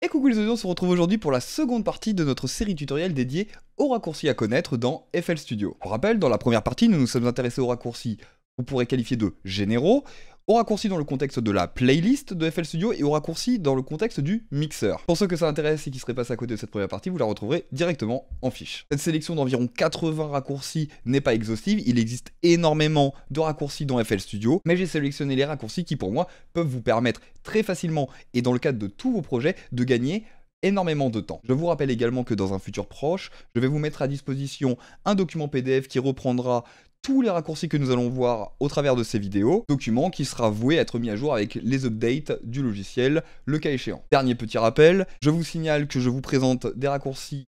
Et coucou les audios, on se retrouve aujourd'hui pour la seconde partie de notre série tutoriel dédiée aux raccourcis à connaître dans FL Studio. Pour rappel, dans la première partie, nous nous sommes intéressés aux raccourcis vous pourrez qualifier de généraux, au raccourci dans le contexte de la playlist de FL Studio et au raccourci dans le contexte du mixeur. Pour ceux que ça intéresse et qui seraient passés à côté de cette première partie, vous la retrouverez directement en fiche. Cette sélection d'environ 80 raccourcis n'est pas exhaustive, il existe énormément de raccourcis dans FL Studio, mais j'ai sélectionné les raccourcis qui pour moi peuvent vous permettre très facilement et dans le cadre de tous vos projets de gagner énormément de temps. Je vous rappelle également que dans un futur proche, je vais vous mettre à disposition un document PDF qui reprendra tous les raccourcis que nous allons voir au travers de ces vidéos, document qui sera voué à être mis à jour avec les updates du logiciel, le cas échéant. Dernier petit rappel, je vous signale que je vous présente des raccourcis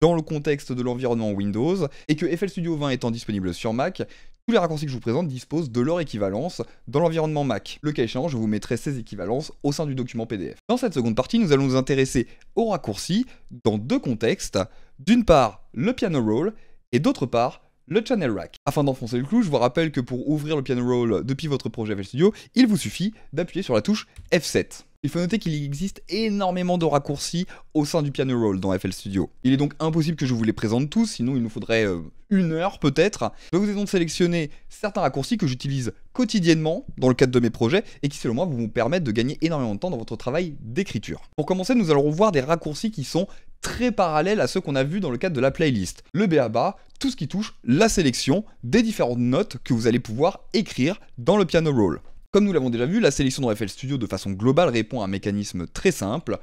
dans le contexte de l'environnement Windows, et que FL Studio 20 étant disponible sur Mac, tous les raccourcis que je vous présente disposent de leur équivalence dans l'environnement Mac. Le cas échéant, je vous mettrai ces équivalences au sein du document PDF. Dans cette seconde partie, nous allons nous intéresser aux raccourcis dans deux contextes. D'une part, le piano roll et d'autre part, le channel rack. Afin d'enfoncer le clou, je vous rappelle que pour ouvrir le piano roll depuis votre projet FL Studio, il vous suffit d'appuyer sur la touche F7. Il faut noter qu'il existe énormément de raccourcis au sein du piano roll dans FL Studio. Il est donc impossible que je vous les présente tous, sinon il nous faudrait euh, une heure peut-être. Je vous ai donc sélectionner certains raccourcis que j'utilise quotidiennement dans le cadre de mes projets et qui selon moi vont vous permettre de gagner énormément de temps dans votre travail d'écriture. Pour commencer, nous allons voir des raccourcis qui sont très parallèle à ce qu'on a vu dans le cadre de la playlist. Le BABA, tout ce qui touche la sélection des différentes notes que vous allez pouvoir écrire dans le piano roll. Comme nous l'avons déjà vu, la sélection dans FL Studio de façon globale répond à un mécanisme très simple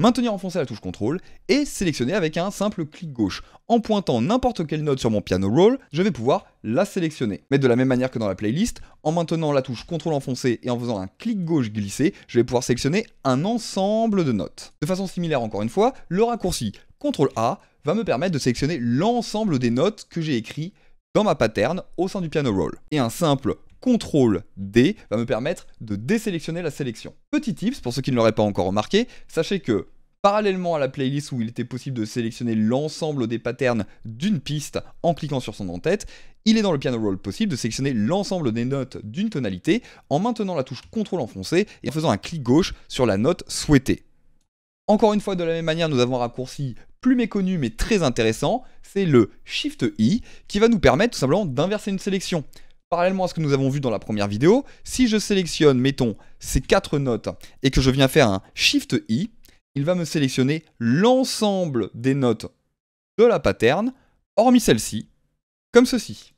maintenir enfoncé la touche contrôle et sélectionner avec un simple clic gauche. En pointant n'importe quelle note sur mon piano roll, je vais pouvoir la sélectionner. Mais de la même manière que dans la playlist, en maintenant la touche contrôle enfoncée et en faisant un clic gauche glissé, je vais pouvoir sélectionner un ensemble de notes. De façon similaire encore une fois, le raccourci CTRL A va me permettre de sélectionner l'ensemble des notes que j'ai écrites dans ma pattern au sein du piano roll. Et un simple CTRL D va me permettre de désélectionner la sélection. Petit tips, pour ceux qui ne l'auraient pas encore remarqué, sachez que Parallèlement à la playlist où il était possible de sélectionner l'ensemble des patterns d'une piste en cliquant sur son en-tête, il est dans le piano roll possible de sélectionner l'ensemble des notes d'une tonalité en maintenant la touche CTRL enfoncée et en faisant un clic gauche sur la note souhaitée. Encore une fois, de la même manière, nous avons un raccourci plus méconnu mais très intéressant, c'est le Shift-I qui va nous permettre tout simplement d'inverser une sélection. Parallèlement à ce que nous avons vu dans la première vidéo, si je sélectionne, mettons, ces quatre notes et que je viens faire un Shift I, il va me sélectionner l'ensemble des notes de la pattern, hormis celle-ci, comme ceci.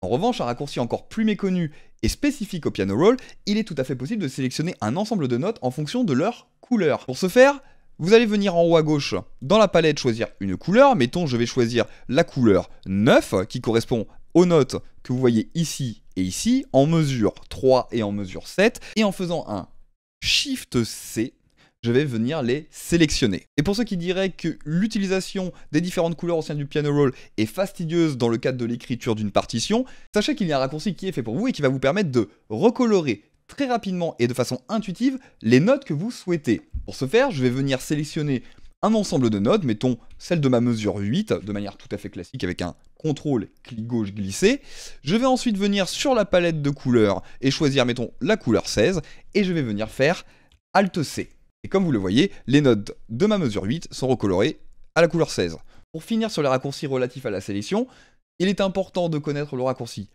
En revanche, un raccourci encore plus méconnu et spécifique au piano roll, il est tout à fait possible de sélectionner un ensemble de notes en fonction de leur couleur. Pour ce faire, vous allez venir en haut à gauche dans la palette choisir une couleur. Mettons, je vais choisir la couleur 9 qui correspond à aux notes que vous voyez ici et ici, en mesure 3 et en mesure 7, et en faisant un Shift C, je vais venir les sélectionner. Et pour ceux qui diraient que l'utilisation des différentes couleurs au sein du piano roll est fastidieuse dans le cadre de l'écriture d'une partition, sachez qu'il y a un raccourci qui est fait pour vous et qui va vous permettre de recolorer très rapidement et de façon intuitive les notes que vous souhaitez. Pour ce faire, je vais venir sélectionner un ensemble de notes, mettons celle de ma mesure 8, de manière tout à fait classique avec un contrôle clic gauche glissé. Je vais ensuite venir sur la palette de couleurs et choisir, mettons, la couleur 16, et je vais venir faire Alt C. Et comme vous le voyez, les notes de ma mesure 8 sont recolorées à la couleur 16. Pour finir sur les raccourcis relatifs à la sélection, il est important de connaître le raccourci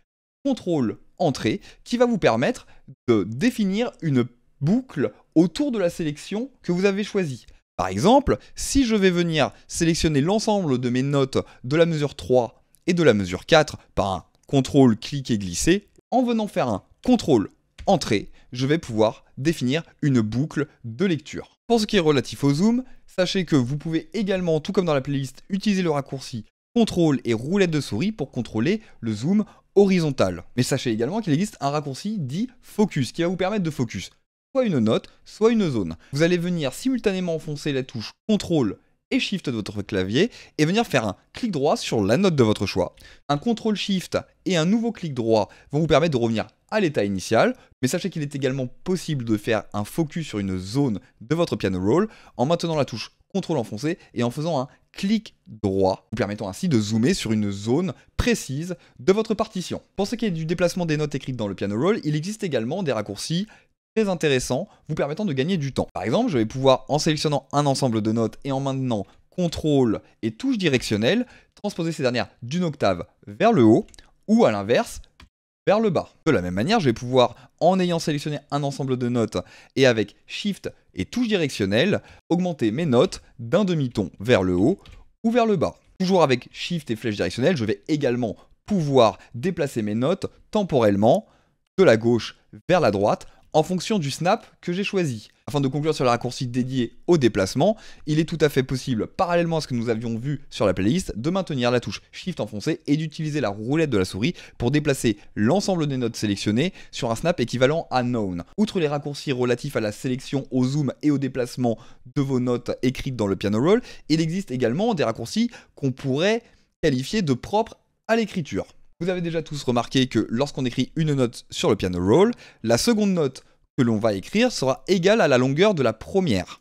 contrôle entrée qui va vous permettre de définir une boucle autour de la sélection que vous avez choisie. Par exemple, si je vais venir sélectionner l'ensemble de mes notes de la mesure 3 et de la mesure 4 par un contrôle clic et glisser, en venant faire un contrôle entrée, je vais pouvoir définir une boucle de lecture. Pour ce qui est relatif au zoom, sachez que vous pouvez également, tout comme dans la playlist, utiliser le raccourci contrôle et roulette de souris pour contrôler le zoom horizontal. Mais sachez également qu'il existe un raccourci dit focus qui va vous permettre de focus soit une note, soit une zone. Vous allez venir simultanément enfoncer la touche CTRL et Shift de votre clavier et venir faire un clic droit sur la note de votre choix. Un CTRL Shift et un nouveau clic droit vont vous permettre de revenir à l'état initial, mais sachez qu'il est également possible de faire un focus sur une zone de votre piano roll en maintenant la touche CTRL enfoncée et en faisant un clic droit, vous permettant ainsi de zoomer sur une zone précise de votre partition. Pour ce qui est du déplacement des notes écrites dans le piano roll, il existe également des raccourcis intéressant, vous permettant de gagner du temps. Par exemple, je vais pouvoir, en sélectionnant un ensemble de notes et en maintenant contrôle et touche directionnelle, transposer ces dernières d'une octave vers le haut, ou à l'inverse, vers le bas. De la même manière, je vais pouvoir, en ayant sélectionné un ensemble de notes et avec Shift et touche directionnelle, augmenter mes notes d'un demi-ton vers le haut ou vers le bas. Toujours avec Shift et flèche directionnelle, je vais également pouvoir déplacer mes notes temporellement de la gauche vers la droite en fonction du snap que j'ai choisi. Afin de conclure sur le raccourci dédié au déplacement, il est tout à fait possible, parallèlement à ce que nous avions vu sur la playlist, de maintenir la touche Shift enfoncée et d'utiliser la roulette de la souris pour déplacer l'ensemble des notes sélectionnées sur un snap équivalent à Known. Outre les raccourcis relatifs à la sélection, au zoom et au déplacement de vos notes écrites dans le piano roll, il existe également des raccourcis qu'on pourrait qualifier de propres à l'écriture. Vous avez déjà tous remarqué que lorsqu'on écrit une note sur le piano roll, la seconde note que l'on va écrire sera égale à la longueur de la première.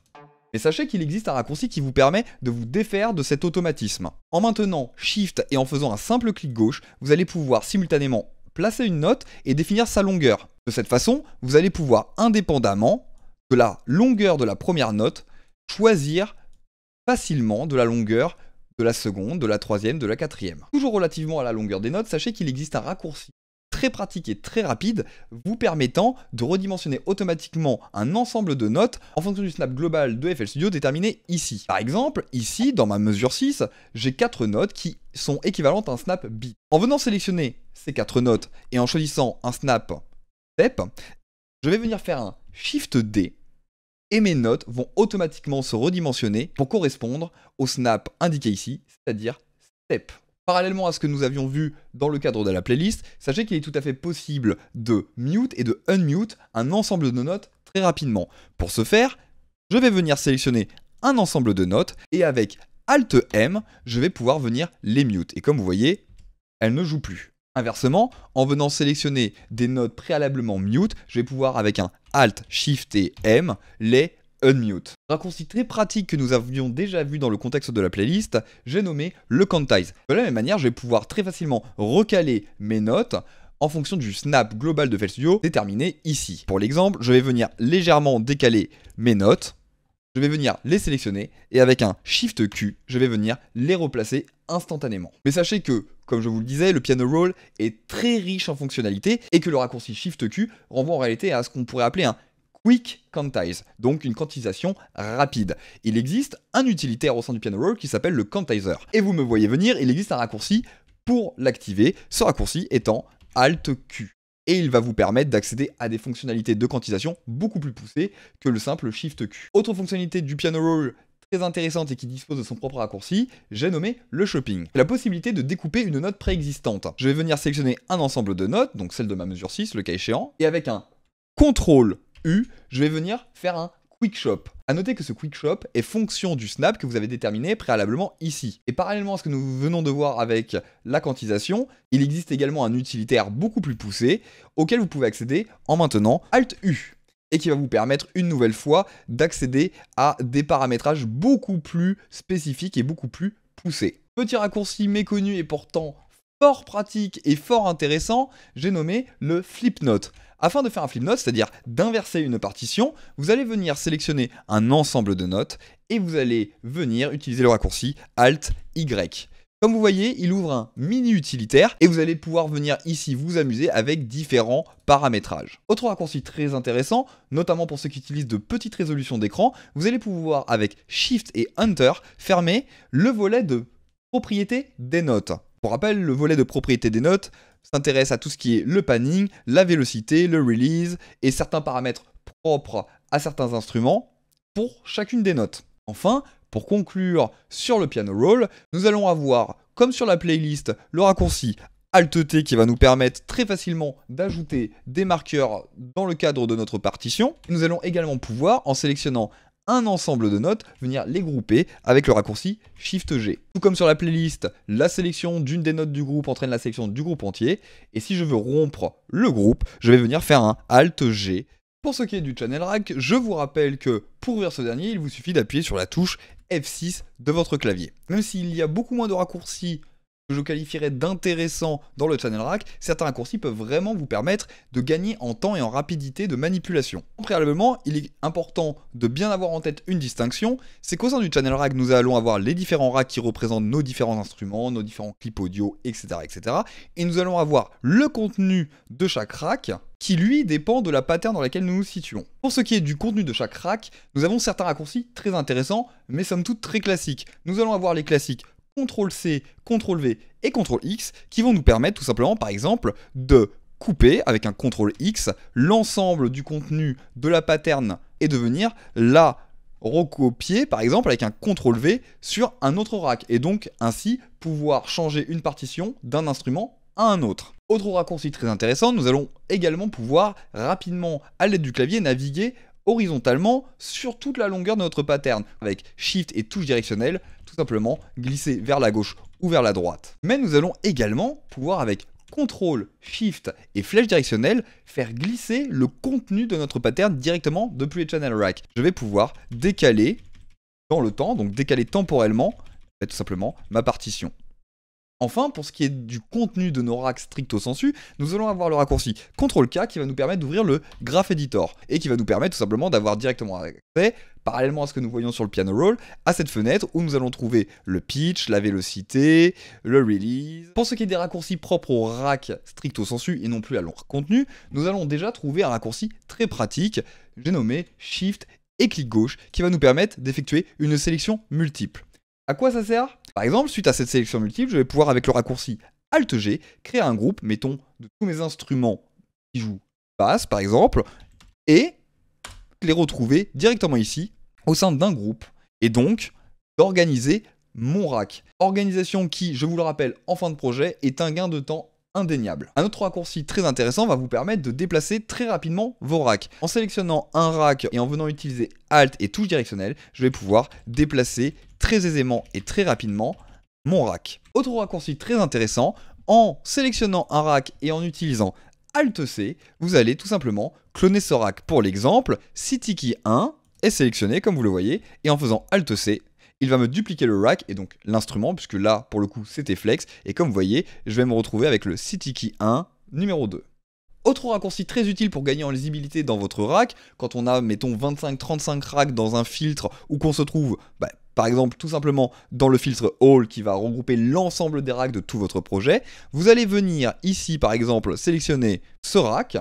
Mais sachez qu'il existe un raccourci qui vous permet de vous défaire de cet automatisme. En maintenant Shift et en faisant un simple clic gauche, vous allez pouvoir simultanément placer une note et définir sa longueur. De cette façon, vous allez pouvoir indépendamment de la longueur de la première note, choisir facilement de la longueur de la seconde, de la troisième, de la quatrième. Toujours relativement à la longueur des notes, sachez qu'il existe un raccourci très pratique et très rapide, vous permettant de redimensionner automatiquement un ensemble de notes en fonction du snap global de FL Studio déterminé ici. Par exemple, ici, dans ma mesure 6, j'ai 4 notes qui sont équivalentes à un snap B. En venant sélectionner ces 4 notes et en choisissant un snap step, je vais venir faire un Shift D et mes notes vont automatiquement se redimensionner pour correspondre au snap indiqué ici, c'est-à-dire step. Parallèlement à ce que nous avions vu dans le cadre de la playlist, sachez qu'il est tout à fait possible de mute et de unmute un ensemble de notes très rapidement. Pour ce faire, je vais venir sélectionner un ensemble de notes et avec Alt M, je vais pouvoir venir les mute. Et comme vous voyez, elles ne jouent plus. Inversement, en venant sélectionner des notes préalablement mute, je vais pouvoir avec un Alt, Shift et M les unmute. Raccourci très pratique que nous avions déjà vu dans le contexte de la playlist, j'ai nommé le quantize. De la même manière, je vais pouvoir très facilement recaler mes notes en fonction du snap global de FL Studio déterminé ici. Pour l'exemple, je vais venir légèrement décaler mes notes je vais venir les sélectionner et avec un Shift Q, je vais venir les replacer instantanément. Mais sachez que, comme je vous le disais, le piano roll est très riche en fonctionnalités et que le raccourci Shift Q renvoie en réalité à ce qu'on pourrait appeler un Quick Quantize, donc une quantisation rapide. Il existe un utilitaire au sein du piano roll qui s'appelle le quantizer. Et vous me voyez venir, il existe un raccourci pour l'activer, ce raccourci étant Alt Q et il va vous permettre d'accéder à des fonctionnalités de quantisation beaucoup plus poussées que le simple Shift Q. Autre fonctionnalité du piano roll très intéressante et qui dispose de son propre raccourci, j'ai nommé le shopping. La possibilité de découper une note préexistante. Je vais venir sélectionner un ensemble de notes, donc celle de ma mesure 6, le cas échéant, et avec un CTRL U, je vais venir faire un QuickShop. A noter que ce Quick Shop est fonction du snap que vous avez déterminé préalablement ici. Et parallèlement à ce que nous venons de voir avec la quantisation, il existe également un utilitaire beaucoup plus poussé auquel vous pouvez accéder en maintenant Alt U et qui va vous permettre une nouvelle fois d'accéder à des paramétrages beaucoup plus spécifiques et beaucoup plus poussés. Petit raccourci méconnu et pourtant fort pratique et fort intéressant, j'ai nommé le Flip Note. Afin de faire un Note, c'est-à-dire d'inverser une partition, vous allez venir sélectionner un ensemble de notes et vous allez venir utiliser le raccourci Alt Y. Comme vous voyez, il ouvre un mini utilitaire et vous allez pouvoir venir ici vous amuser avec différents paramétrages. Autre raccourci très intéressant, notamment pour ceux qui utilisent de petites résolutions d'écran, vous allez pouvoir avec Shift et Enter fermer le volet de propriété des notes rappelle le volet de propriété des notes s'intéresse à tout ce qui est le panning, la vélocité, le release et certains paramètres propres à certains instruments pour chacune des notes. Enfin, pour conclure sur le piano roll, nous allons avoir, comme sur la playlist, le raccourci Alt-T qui va nous permettre très facilement d'ajouter des marqueurs dans le cadre de notre partition. Nous allons également pouvoir, en sélectionnant un ensemble de notes, venir les grouper avec le raccourci Shift G. Tout comme sur la playlist, la sélection d'une des notes du groupe entraîne la sélection du groupe entier, et si je veux rompre le groupe, je vais venir faire un Alt G. Pour ce qui est du channel rack, je vous rappelle que pour ouvrir ce dernier, il vous suffit d'appuyer sur la touche F6 de votre clavier. Même s'il y a beaucoup moins de raccourcis que je qualifierais d'intéressant dans le channel rack, certains raccourcis peuvent vraiment vous permettre de gagner en temps et en rapidité de manipulation. Préalablement, il est important de bien avoir en tête une distinction, c'est qu'au sein du channel rack, nous allons avoir les différents racks qui représentent nos différents instruments, nos différents clips audio, etc. etc. et nous allons avoir le contenu de chaque rack qui lui dépend de la pattern dans laquelle nous nous situons. Pour ce qui est du contenu de chaque rack, nous avons certains raccourcis très intéressants, mais somme toute très classiques. Nous allons avoir les classiques CTRL-C, CTRL-V et CTRL-X qui vont nous permettre tout simplement par exemple de couper avec un CTRL-X l'ensemble du contenu de la pattern et de venir la recopier par exemple avec un CTRL-V sur un autre rack et donc ainsi pouvoir changer une partition d'un instrument à un autre. Autre raccourci très intéressant, nous allons également pouvoir rapidement à l'aide du clavier naviguer horizontalement sur toute la longueur de notre pattern avec Shift et touche directionnelle tout simplement glisser vers la gauche ou vers la droite. Mais nous allons également pouvoir avec CTRL, SHIFT et flèche directionnelle, faire glisser le contenu de notre pattern directement depuis le channel rack. Je vais pouvoir décaler dans le temps, donc décaler temporellement, tout simplement, ma partition. Enfin, pour ce qui est du contenu de nos racks stricto sensu, nous allons avoir le raccourci CTRL-K qui va nous permettre d'ouvrir le Graph Editor et qui va nous permettre tout simplement d'avoir directement accès, parallèlement à ce que nous voyons sur le piano roll, à cette fenêtre où nous allons trouver le pitch, la vélocité, le release. Pour ce qui est des raccourcis propres au rack stricto sensu et non plus à leur contenu, nous allons déjà trouver un raccourci très pratique, j'ai nommé Shift et clic gauche, qui va nous permettre d'effectuer une sélection multiple. À quoi ça sert par exemple, suite à cette sélection multiple, je vais pouvoir avec le raccourci Alt G créer un groupe, mettons, de tous mes instruments qui jouent basse par exemple, et les retrouver directement ici au sein d'un groupe et donc d'organiser mon rack. Organisation qui, je vous le rappelle, en fin de projet, est un gain de temps indéniable. Un autre raccourci très intéressant va vous permettre de déplacer très rapidement vos racks. En sélectionnant un rack et en venant utiliser Alt et touche directionnelle, je vais pouvoir déplacer très aisément et très rapidement mon rack. Autre raccourci très intéressant, en sélectionnant un rack et en utilisant Alt-C, vous allez tout simplement cloner ce rack. Pour l'exemple, City Key 1 est sélectionné comme vous le voyez et en faisant Alt-C, il va me dupliquer le rack et donc l'instrument, puisque là, pour le coup, c'était flex. Et comme vous voyez, je vais me retrouver avec le City Key 1 numéro 2. Autre raccourci très utile pour gagner en lisibilité dans votre rack, quand on a, mettons, 25-35 racks dans un filtre ou qu'on se trouve, bah, par exemple tout simplement dans le filtre All qui va regrouper l'ensemble des racks de tout votre projet, vous allez venir ici par exemple sélectionner ce rack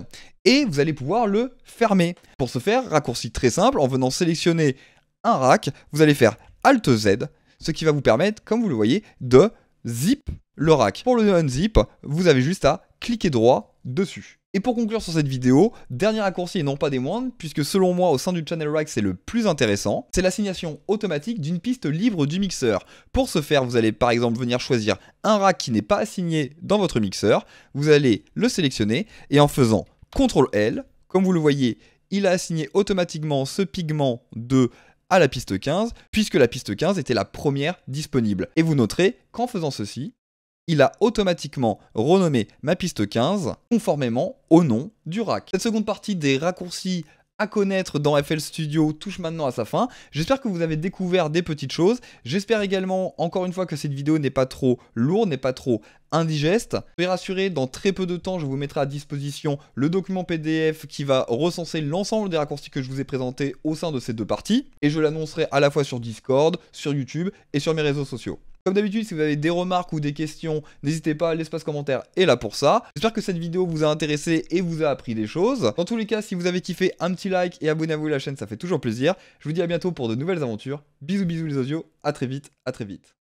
et vous allez pouvoir le fermer. Pour ce faire, raccourci très simple, en venant sélectionner un rack, vous allez faire Alt Z, ce qui va vous permettre, comme vous le voyez, de zip le rack. Pour le unzip, vous avez juste à cliquer droit dessus. Et pour conclure sur cette vidéo, dernier raccourci et non pas des moindres, puisque selon moi au sein du channel rack c'est le plus intéressant, c'est l'assignation automatique d'une piste libre du mixeur. Pour ce faire, vous allez par exemple venir choisir un rack qui n'est pas assigné dans votre mixeur, vous allez le sélectionner et en faisant CTRL L, comme vous le voyez, il a assigné automatiquement ce pigment de à la piste 15, puisque la piste 15 était la première disponible. Et vous noterez qu'en faisant ceci, il a automatiquement renommé ma piste 15 conformément au nom du rack. Cette seconde partie des raccourcis à connaître dans FL Studio touche maintenant à sa fin. J'espère que vous avez découvert des petites choses. J'espère également, encore une fois, que cette vidéo n'est pas trop lourde, n'est pas trop indigeste. Soyez rassurer, dans très peu de temps, je vous mettrai à disposition le document PDF qui va recenser l'ensemble des raccourcis que je vous ai présentés au sein de ces deux parties. Et je l'annoncerai à la fois sur Discord, sur YouTube et sur mes réseaux sociaux. Comme d'habitude, si vous avez des remarques ou des questions, n'hésitez pas, l'espace commentaire est là pour ça. J'espère que cette vidéo vous a intéressé et vous a appris des choses. Dans tous les cas, si vous avez kiffé, un petit like et abonnez-vous à la chaîne, ça fait toujours plaisir. Je vous dis à bientôt pour de nouvelles aventures. Bisous bisous les audios, à très vite, à très vite.